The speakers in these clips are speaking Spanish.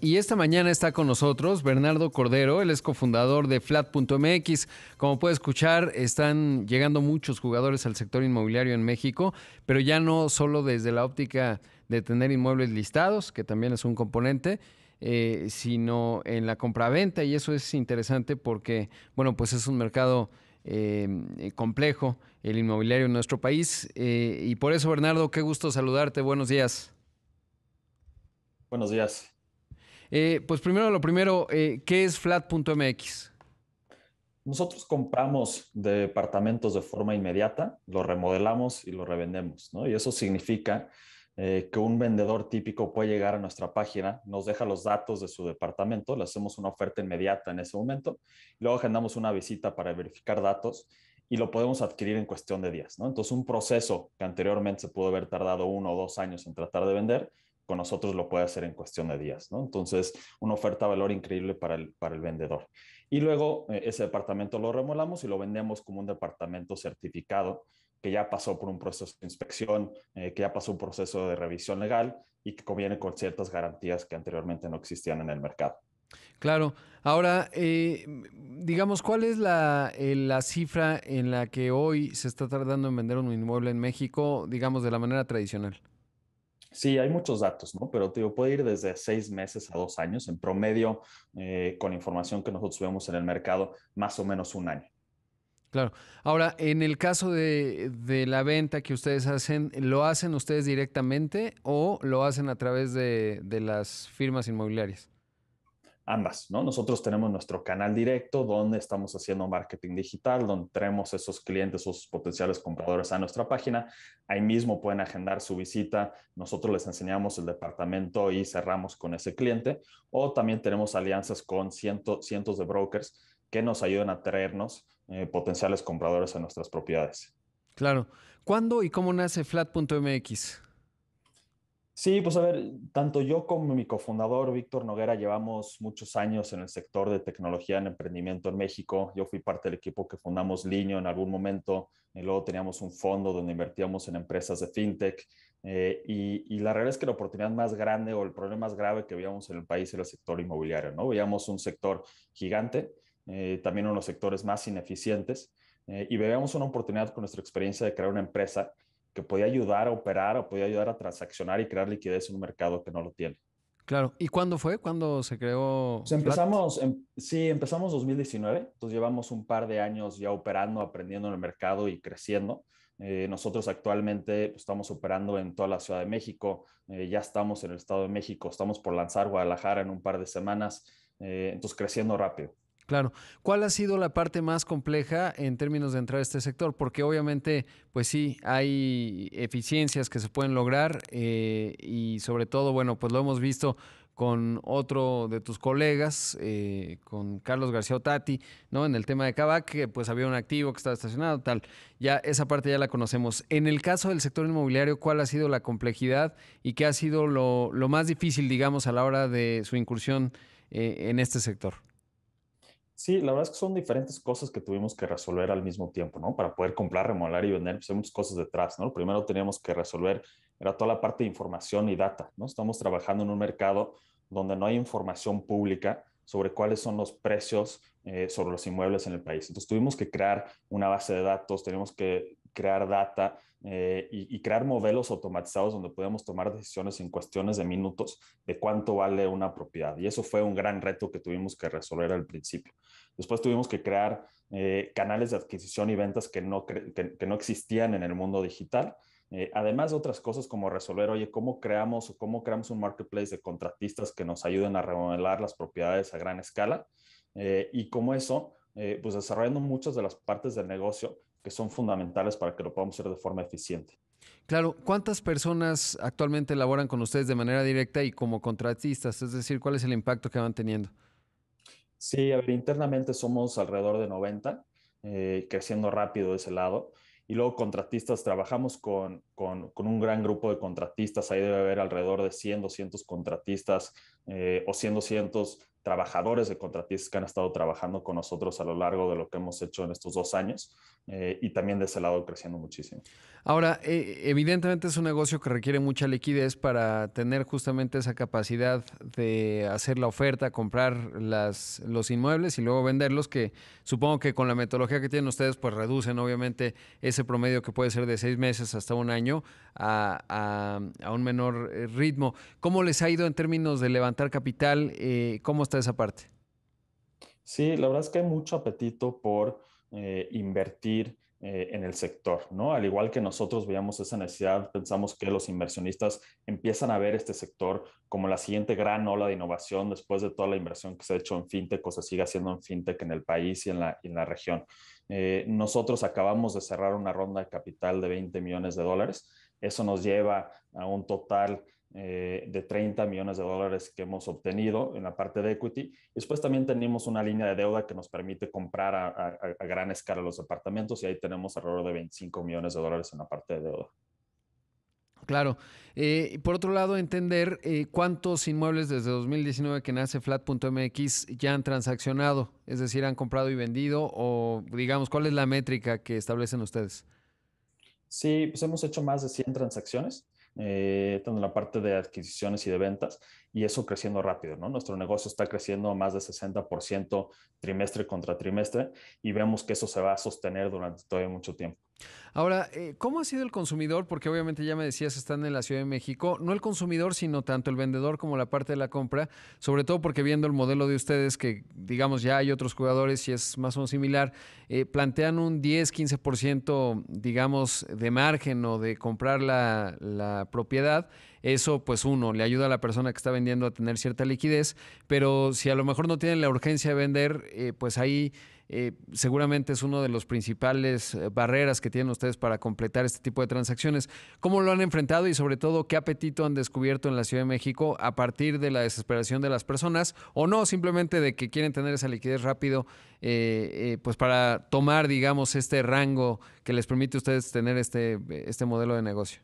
Y esta mañana está con nosotros Bernardo Cordero, el es cofundador de Flat.mx. Como puede escuchar, están llegando muchos jugadores al sector inmobiliario en México, pero ya no solo desde la óptica de tener inmuebles listados, que también es un componente, eh, sino en la compraventa. Y eso es interesante porque, bueno, pues es un mercado eh, complejo, el inmobiliario en nuestro país. Eh, y por eso, Bernardo, qué gusto saludarte. Buenos días. Buenos días. Eh, pues primero, lo primero, eh, ¿qué es flat.mx? Nosotros compramos departamentos de forma inmediata, lo remodelamos y lo revendemos, ¿no? Y eso significa eh, que un vendedor típico puede llegar a nuestra página, nos deja los datos de su departamento, le hacemos una oferta inmediata en ese momento, luego agendamos una visita para verificar datos y lo podemos adquirir en cuestión de días, ¿no? Entonces, un proceso que anteriormente se pudo haber tardado uno o dos años en tratar de vender, con nosotros lo puede hacer en cuestión de días, ¿no? Entonces, una oferta de valor increíble para el, para el vendedor. Y luego eh, ese departamento lo remolamos y lo vendemos como un departamento certificado que ya pasó por un proceso de inspección, eh, que ya pasó un proceso de revisión legal y que conviene con ciertas garantías que anteriormente no existían en el mercado. Claro. Ahora, eh, digamos, ¿cuál es la, la, cifra en la que hoy se está tardando en vender un inmueble en México, digamos, de la manera tradicional? Sí, hay muchos datos, ¿no? Pero te digo, puede ir desde seis meses a dos años, en promedio, eh, con información que nosotros vemos en el mercado, más o menos un año. Claro. Ahora, en el caso de, la venta que ustedes hacen, ¿lo hacen ustedes directamente o lo hacen a través de las firmas inmobiliarias? ambas, ¿no? Nosotros tenemos nuestro canal directo donde estamos haciendo marketing digital, donde traemos esos clientes, esos potenciales compradores a nuestra página. Ahí mismo pueden agendar su visita. Nosotros les enseñamos el departamento y cerramos con ese cliente. O también tenemos alianzas con cientos, cientos de brokers que nos ayudan a traernos eh, potenciales compradores a nuestras propiedades. Claro. ¿Cuándo y cómo nace Flat.mx? Sí, pues a ver, tanto yo como mi cofundador Víctor Noguera llevamos muchos años en el sector de tecnología en emprendimiento en México. Yo fui parte del equipo que fundamos Liño en algún momento y luego teníamos un fondo donde invertíamos en empresas de fintech. Eh, y, la realidad es que la oportunidad más grande o el problema más grave que veíamos en el país era el sector inmobiliario, ¿no? Veíamos un sector gigante, eh, también uno de los sectores más ineficientes, eh, y veíamos una oportunidad con nuestra experiencia de crear una empresa que podía ayudar a operar o podía ayudar a transaccionar y crear liquidez en un mercado que no lo tiene. Claro. ¿Y cuándo fue? ¿Cuándo se creó? Pues empezamos, sí, empezamos 2019. Entonces llevamos un par de años ya operando, aprendiendo en el mercado y creciendo. Eh, nosotros actualmente pues, estamos operando en toda la Ciudad de México. Eh, ya estamos en el Estado de México. Estamos por lanzar Guadalajara en un par de semanas. Eh, entonces creciendo rápido. Claro. ¿Cuál ha sido la parte más compleja en términos de entrar a este sector? Porque obviamente, pues sí, hay eficiencias que se pueden lograr eh, y sobre todo, bueno, pues lo hemos visto con otro de tus colegas, eh, con Carlos García Otati, ¿no? En el tema de Cabac, pues había un activo que estaba estacionado, tal. Ya esa parte ya la conocemos. En el caso del sector inmobiliario, ¿cuál ha sido la complejidad y qué ha sido lo, más difícil, digamos, a la hora de su incursión eh, en este sector? Sí, la verdad es que son diferentes cosas que tuvimos que resolver al mismo tiempo, ¿no? Para poder comprar, remodelar y vender, pues hay muchas cosas detrás, ¿no? Lo primero teníamos que resolver era toda la parte de información y data, ¿no? Estamos trabajando en un mercado donde no hay información pública sobre cuáles son los precios eh, sobre los inmuebles en el país. Entonces tuvimos que crear una base de datos, tenemos que crear data, eh, y, crear modelos automatizados donde podíamos tomar decisiones en cuestiones de minutos de cuánto vale una propiedad. Y eso fue un gran reto que tuvimos que resolver al principio. Después tuvimos que crear eh, canales de adquisición y ventas que no, que, no existían en el mundo digital. Eh, además de otras cosas como resolver, oye, ¿cómo creamos o cómo creamos un marketplace de contratistas que nos ayuden a remodelar las propiedades a gran escala? y como eso, pues desarrollando muchas de las partes del negocio que son fundamentales para que lo podamos hacer de forma eficiente. Claro, ¿cuántas personas actualmente laboran con ustedes de manera directa y como contratistas? Es decir, ¿cuál es el impacto que van teniendo? Sí, internamente somos alrededor de 90, eh, creciendo rápido de ese lado. Y luego contratistas, trabajamos con, un gran grupo de contratistas, ahí debe haber alrededor de 100, 200 contratistas eh, o 100, 200 trabajadores de contratistas que han estado trabajando con nosotros a lo largo de lo que hemos hecho en estos dos años eh, y también de ese lado creciendo muchísimo. Ahora, eh, evidentemente es un negocio que requiere mucha liquidez para tener justamente esa capacidad de hacer la oferta, comprar las, los inmuebles y luego venderlos, que supongo que con la metodología que tienen ustedes, pues reducen obviamente ese promedio que puede ser de seis meses hasta un año a, un menor eh, ritmo. ¿Cómo les ha ido en términos de levantar capital? Eh, ¿Cómo esa parte? Sí, la verdad es que hay mucho apetito por eh, invertir eh, en el sector, ¿no? Al igual que nosotros veíamos esa necesidad, pensamos que los inversionistas empiezan a ver este sector como la siguiente gran ola de innovación después de toda la inversión que se ha hecho en fintech o se sigue haciendo en fintech en el país y en la, región. Eh, nosotros acabamos de cerrar una ronda de capital de 20 millones de dólares. Eso nos lleva a un total eh, de 30 millones de dólares que hemos obtenido en la parte de equity. Después también tenemos una línea de deuda que nos permite comprar a, gran escala los departamentos y ahí tenemos alrededor de 25 millones de dólares en la parte de deuda. Claro. Eh, por otro lado, entender eh, cuántos inmuebles desde 2019 que nace Flat.mx ya han transaccionado, es decir, han comprado y vendido, o digamos, ¿cuál es la métrica que establecen ustedes? Sí, pues hemos hecho más de 100 transacciones. Eh, tanto en la parte de adquisiciones y de ventas, y eso creciendo rápido, Nuestro negocio está creciendo más de 60% trimestre contra trimestre y vemos que eso se va a sostener durante todavía mucho tiempo. Ahora, eh, ¿cómo ha sido el consumidor? Porque obviamente ya me decías, están en la Ciudad de México, no el consumidor, sino tanto el vendedor como la parte de la compra, sobre todo porque viendo el modelo de ustedes, que digamos ya hay otros jugadores y es más o menos similar, eh, plantean un 10, 15%, digamos, de margen o de comprar la, propiedad. Eso, pues uno, le ayuda a la persona que está vendiendo a tener cierta liquidez, pero si a lo mejor no tienen la urgencia de vender, eh, pues ahí eh, seguramente es uno de los principales eh, barreras que tienen ustedes para completar este tipo de transacciones. ¿Cómo lo han enfrentado y sobre todo qué apetito han descubierto en la Ciudad de México a partir de la desesperación de las personas o no, simplemente de que quieren tener esa liquidez rápido, eh, pues para tomar, digamos, este rango que les permite a ustedes tener este, este modelo de negocio?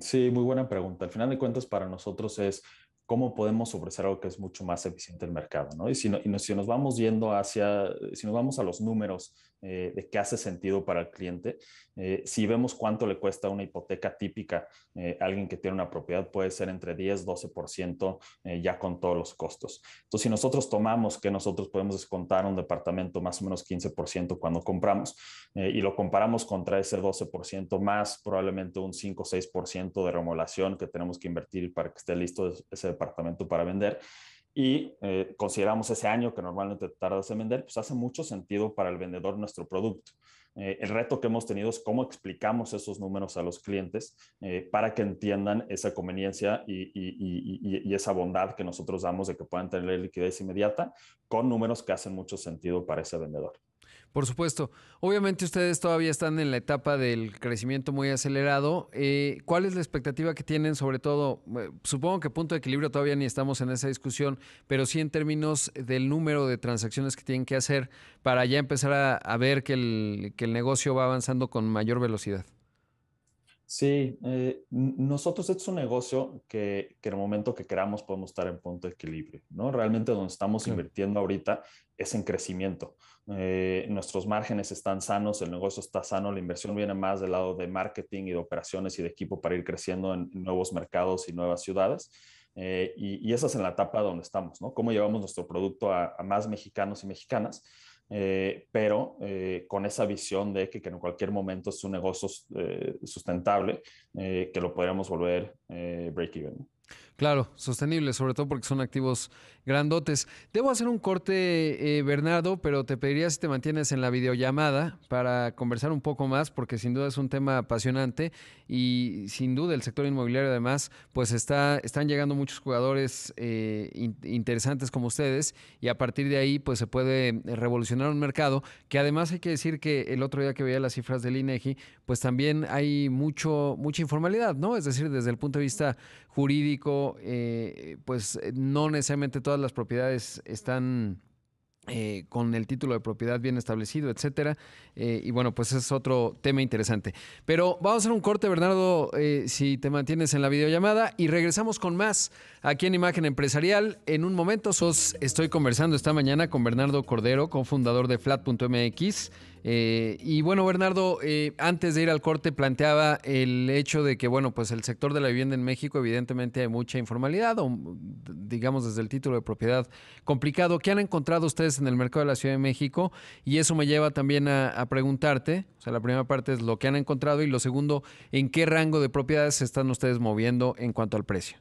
Sí, muy buena pregunta. Al final de cuentas, para nosotros es cómo podemos ofrecer algo que es mucho más eficiente el mercado, ¿no? Y si, si nos vamos yendo hacia, si nos vamos a los números eh, de qué hace sentido para el cliente. Eh, si vemos cuánto le cuesta una hipoteca típica, eh, alguien que tiene una propiedad puede ser entre 10, 12% eh, ya con todos los costos. Entonces, si nosotros tomamos que nosotros podemos descontar un departamento más o menos 15% cuando compramos y lo comparamos contra ese 12% más probablemente un 5, 6% de remodelación que tenemos que invertir para que esté listo ese departamento para vender, y eh, consideramos ese año que normalmente tardas en vender, pues hace mucho sentido para el vendedor nuestro producto. Eh, el reto que hemos tenido es cómo explicamos esos números a los clientes eh, para que entiendan esa conveniencia y, y, esa bondad que nosotros damos de que puedan tener liquidez inmediata con números que hacen mucho sentido para ese vendedor. Por supuesto. Obviamente ustedes todavía están en la etapa del crecimiento muy acelerado. Eh, ¿Cuál es la expectativa que tienen sobre todo? Eh, supongo que punto de equilibrio todavía ni estamos en esa discusión, pero sí en términos del número de transacciones que tienen que hacer para ya empezar a, ver que el negocio va avanzando con mayor velocidad. Sí, eh, nosotros es un negocio que, en el momento que queramos podemos estar en punto de equilibrio, ¿no? Realmente donde estamos invirtiendo ahorita es en crecimiento. Eh, nuestros márgenes están sanos, el negocio está sano, la inversión viene más del lado de marketing y de operaciones y de equipo para ir creciendo en nuevos mercados y nuevas ciudades. Eh, y, esa es en la etapa donde estamos, ¿no? Cómo llevamos nuestro producto a más mexicanos y mexicanas eh, pero eh, con esa visión de que, en cualquier momento es un negocio eh, sustentable, que lo podríamos volver break-even. Claro, sostenible, sobre todo porque son activos grandotes. Debo hacer un corte, eh, Bernardo, pero te pediría si te mantienes en la videollamada para conversar un poco más, porque sin duda es un tema apasionante y sin duda el sector inmobiliario además, pues está, están llegando muchos jugadores eh, interesantes como ustedes y a partir de ahí pues se puede revolucionar un mercado que además hay que decir que el otro día que veía las cifras del INEGI, e pues también hay mucho, mucha informalidad, ¿no? Es decir, desde el punto de vista jurídico, eh, pues eh, no necesariamente todas las propiedades están... Eh, con el título de propiedad bien establecido, etcétera. y bueno, pues es otro tema interesante. Pero vamos a hacer un corte, Bernardo, si te mantienes en la videollamada, y regresamos con más aquí en Imagen Empresarial. En un momento, sos, estoy conversando esta mañana con Bernardo Cordero, cofundador de Flat.mx eh, y bueno, Bernardo, eh, antes de ir al corte planteaba el hecho de que, bueno, pues el sector de la vivienda en México evidentemente hay mucha informalidad, o, digamos desde el título de propiedad complicado. ¿Qué han encontrado ustedes en el mercado de la Ciudad de México? Y eso me lleva también a, preguntarte, o sea, la primera parte es lo que han encontrado y lo segundo, ¿en qué rango de propiedades se están ustedes moviendo en cuanto al precio?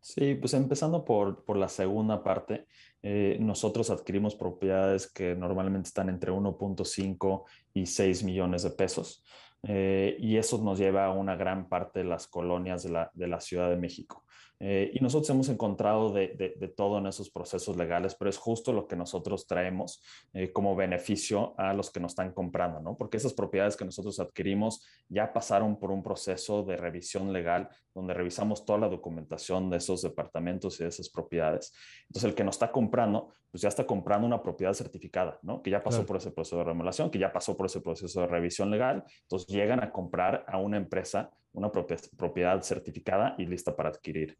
Sí, pues empezando por, por la segunda parte. Eh, nosotros adquirimos propiedades que normalmente están entre 1.5 y 6 millones de pesos. Eh, y eso nos lleva a una gran parte de las colonias de la, Ciudad de México. Eh, y nosotros hemos encontrado de, de, todo en esos procesos legales, pero es justo lo que nosotros traemos eh, como beneficio a los que nos están comprando, ¿no? Porque esas propiedades que nosotros adquirimos ya pasaron por un proceso de revisión legal, donde revisamos toda la documentación de esos departamentos y de esas propiedades. Entonces, el que nos está comprando, pues ya está comprando una propiedad certificada, ¿no? Que ya pasó por ese proceso de remodelación, que ya pasó por ese proceso de revisión legal. Entonces, llegan a comprar a una empresa una propiedad certificada y lista para adquirir.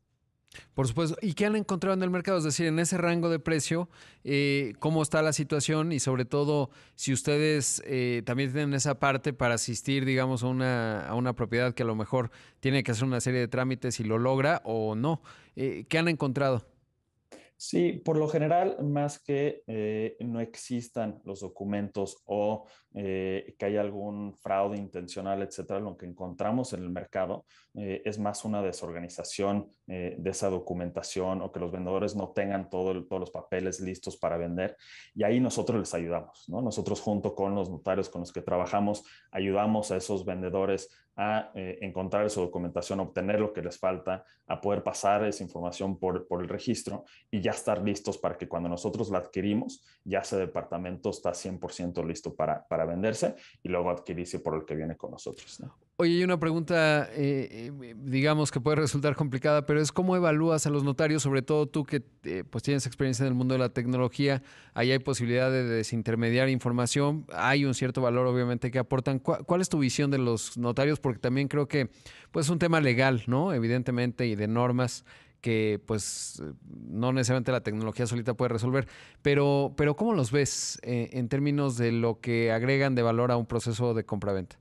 Por supuesto. ¿Y qué han encontrado en el mercado? Es decir, en ese rango de precio, eh, ¿cómo está la situación? Y sobre todo, si ustedes eh, también tienen esa parte para asistir, digamos, a una, propiedad que a lo mejor tiene que hacer una serie de trámites y lo logra o no. Eh, ¿Qué han encontrado? Sí, por lo general, más que no existan los documentos o eh, que hay algún fraude intencional, etcétera, lo que encontramos en el mercado eh, es más una desorganización eh, de esa documentación o que los vendedores no tengan todo todos los papeles listos para vender. Y ahí nosotros les ayudamos, ¿no? Nosotros junto con los notarios con los que trabajamos, ayudamos a esos vendedores a encontrar su documentación, obtener lo que les falta, a poder pasar esa información por, el registro y ya estar listos para que cuando nosotros la adquirimos, ya ese departamento está 100% listo para, para venderse y luego adquirirse por el que viene con nosotros. Oye, hay una pregunta, eh, eh, digamos que puede resultar complicada, pero es cómo evalúas a los notarios, sobre todo tú que eh, pues tienes experiencia en el mundo de la tecnología, ahí hay posibilidad de desintermediar información, hay un cierto valor obviamente que aportan. ¿Cuál, es tu visión de los notarios? Porque también creo que pues es un tema legal, ¿no? Evidentemente, y de normas que pues eh, no necesariamente la tecnología solita puede resolver, pero, pero ¿cómo los ves eh, en términos de lo que agregan de valor a un proceso de compra-venta?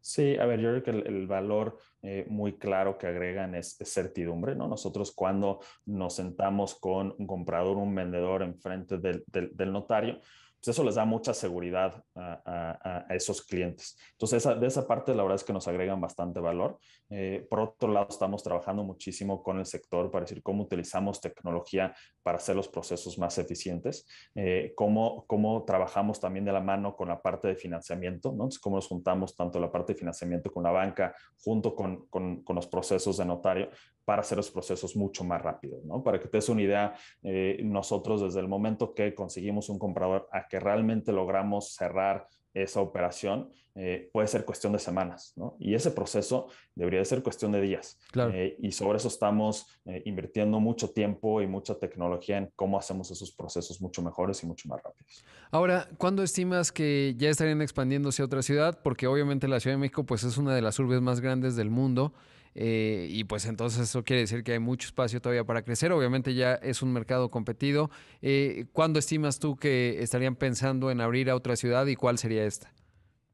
Sí, a ver, yo creo que el, valor eh, muy claro que agregan es, certidumbre, ¿no? Nosotros cuando nos sentamos con un comprador, un vendedor enfrente del notario, pues, eso les da mucha seguridad a, esos clientes. Entonces, esa, de esa parte la verdad es que nos agregan bastante valor. Eh, por otro lado, estamos trabajando muchísimo con el sector para decir cómo utilizamos tecnología para hacer los procesos más eficientes, eh, cómo, trabajamos también de la mano con la parte de financiamiento, ¿no? Entonces, cómo nos juntamos tanto la parte de financiamiento con la banca, junto con, con los procesos de notario, para hacer los procesos mucho más rápidos, ¿no? Para que te des una idea, eh, nosotros desde el momento que conseguimos un comprador a que realmente logramos cerrar esa operación, eh, puede ser cuestión de semanas, ¿no? Y ese proceso debería ser cuestión de días. Eh, y sobre eso estamos invirtiendo mucho tiempo y mucha tecnología en cómo hacemos esos procesos mucho mejores y mucho más rápidos. Ahora, ¿cuándo estimas que ya estarían expandiéndose a otra ciudad? Porque obviamente la Ciudad de México, pues es una de las urbes más grandes del mundo. Eh, y pues entonces eso quiere decir que hay mucho espacio todavía para crecer. Obviamente ya es un mercado competido. Eh, ¿Cuándo estimas tú que estarían pensando en abrir a otra ciudad y cuál sería esta?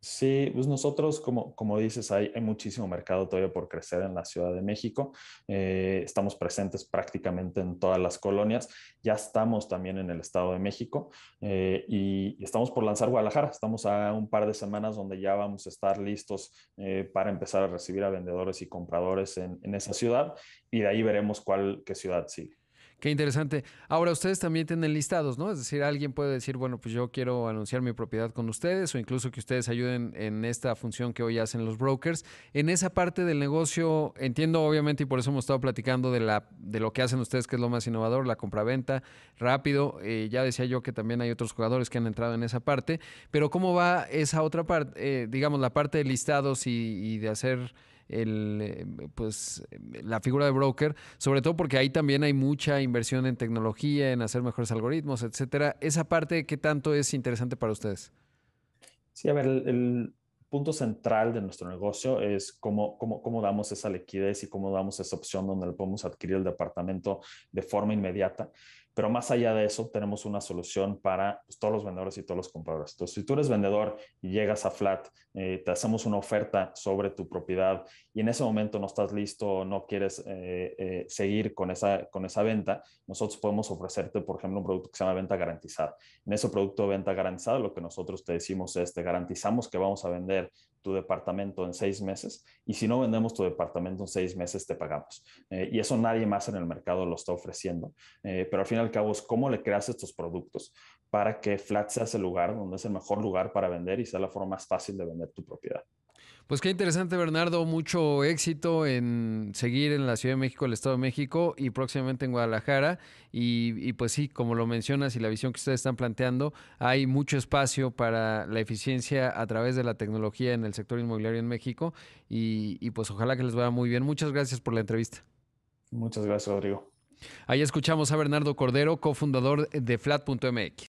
Sí, pues nosotros, como, dices, hay, hay, muchísimo mercado todavía por crecer en la Ciudad de México. Eh, estamos presentes prácticamente en todas las colonias. Ya estamos también en el Estado de México eh, y, estamos por lanzar Guadalajara. Estamos a un par de semanas donde ya vamos a estar listos eh, para empezar a recibir a vendedores y compradores en, en esa ciudad y de ahí veremos cuál, qué ciudad sigue. Qué interesante. Ahora, ustedes también tienen listados, ¿no? Es decir, alguien puede decir, bueno, pues yo quiero anunciar mi propiedad con ustedes o incluso que ustedes ayuden en esta función que hoy hacen los brokers. En esa parte del negocio, entiendo obviamente y por eso hemos estado platicando de, la, de lo que hacen ustedes, que es lo más innovador, la compraventa, rápido. Eh, ya decía yo que también hay otros jugadores que han entrado en esa parte, pero ¿cómo va esa otra parte? Eh, digamos, la parte de listados y de hacer el, eh, pues, la figura de broker, sobre todo porque ahí también hay mucha inversión en tecnología, en hacer mejores algoritmos, etcétera. Esa parte, ¿qué tanto es interesante para ustedes? Sí, a ver, el, punto central de nuestro negocio es cómo, cómo, cómo, damos esa liquidez y cómo damos esa opción donde podemos adquirir el departamento de forma inmediata. Pero más allá de eso, tenemos una solución para pues, todos los vendedores y todos los compradores. Entonces, si tú eres vendedor y llegas a Flat, eh, te hacemos una oferta sobre tu propiedad y en ese momento no estás listo, no quieres eh, eh, seguir con esa, con esa venta, nosotros podemos ofrecerte, por ejemplo, un producto que se llama venta garantizada. En ese producto de venta garantizada, lo que nosotros te decimos es, te garantizamos que vamos a vender tu departamento en seis meses y si no vendemos tu departamento en seis meses, te pagamos. Eh, y eso nadie más en el mercado lo está ofreciendo. Eh, pero al fin y al cabo es cómo le creas estos productos para que Flat sea ese lugar donde es el mejor lugar para vender y sea la forma más fácil de vender tu propiedad. Pues qué interesante, Bernardo. Mucho éxito en seguir en la Ciudad de México, el Estado de México y próximamente en Guadalajara. Y, pues sí, como lo mencionas y la visión que ustedes están planteando, hay mucho espacio para la eficiencia a través de la tecnología en el sector inmobiliario en México. Y, y pues ojalá que les vaya muy bien. Muchas gracias por la entrevista. Muchas gracias, Rodrigo. Ahí escuchamos a Bernardo Cordero, cofundador de Flat.mx.